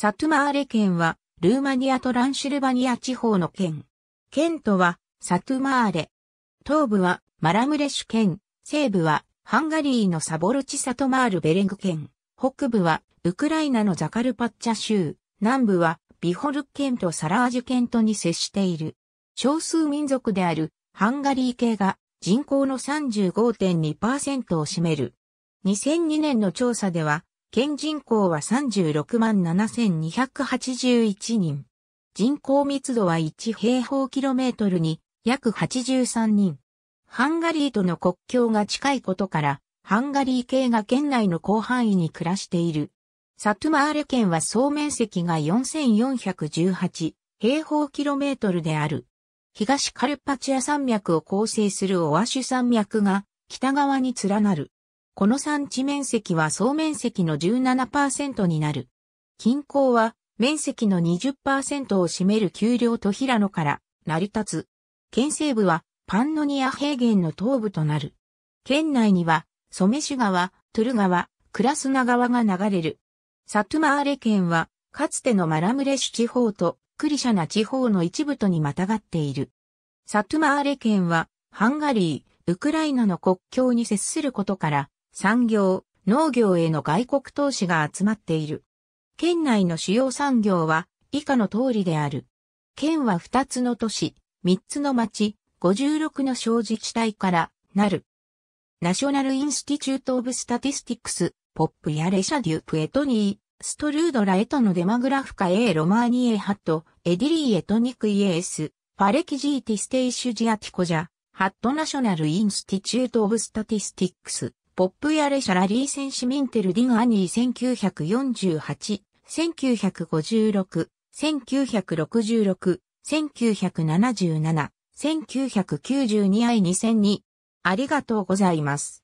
サトゥマーレ県は、ルーマニアとランシルバニア地方の県。県都は、サトゥマーレ。東部は、マラムレシュ県。西部は、ハンガリーのサボルチサトマールベレング県。北部は、ウクライナのザカルパッチャ州。南部は、ビホル県とサラージュ県とに接している。少数民族である、ハンガリー系が、人口の35.2%を占める。2002年の調査では、県人口は36万7281人。人口密度は1平方キロメートルに約83人。ハンガリーとの国境が近いことから、ハンガリー系が県内の広範囲に暮らしている。サトゥマーレ県は総面積が4418平方キロメートルである。東カルパチア山脈を構成するオアシュ山脈が北側に連なる。この産地面積は総面積の17%になる。近郊は面積の20%を占める丘陵と平野から成り立つ。県西部はパンノニア平原の東部となる。県内にはソメシュ川、トゥル川、クラスナ川が流れる。サトゥマーレ県はかつてのマラムレシュ地方とクリシャナ地方の一部とにまたがっている。サトゥマーレ県はハンガリー、ウクライナの国境に接することから産業、農業への外国投資が集まっている。県内の主要産業は以下の通りである。県は2つの都市、3つの町、56の小自治体からなる。ナショナルインスティチュート・オブ・スタティスティックス、ポップやレシャデュ・プエトニー、ストルードラエトのデマグラフカエーロマーニエハット、エディリーエトニクイエース、パレキジーティステイシュジアティコジャ、ハットナショナルインスティチュートオブスタティスティックス、ポップやレシャラリーセンシミンテルディガアニー1948、1956、1966、1977、1992i2002。ありがとうございます。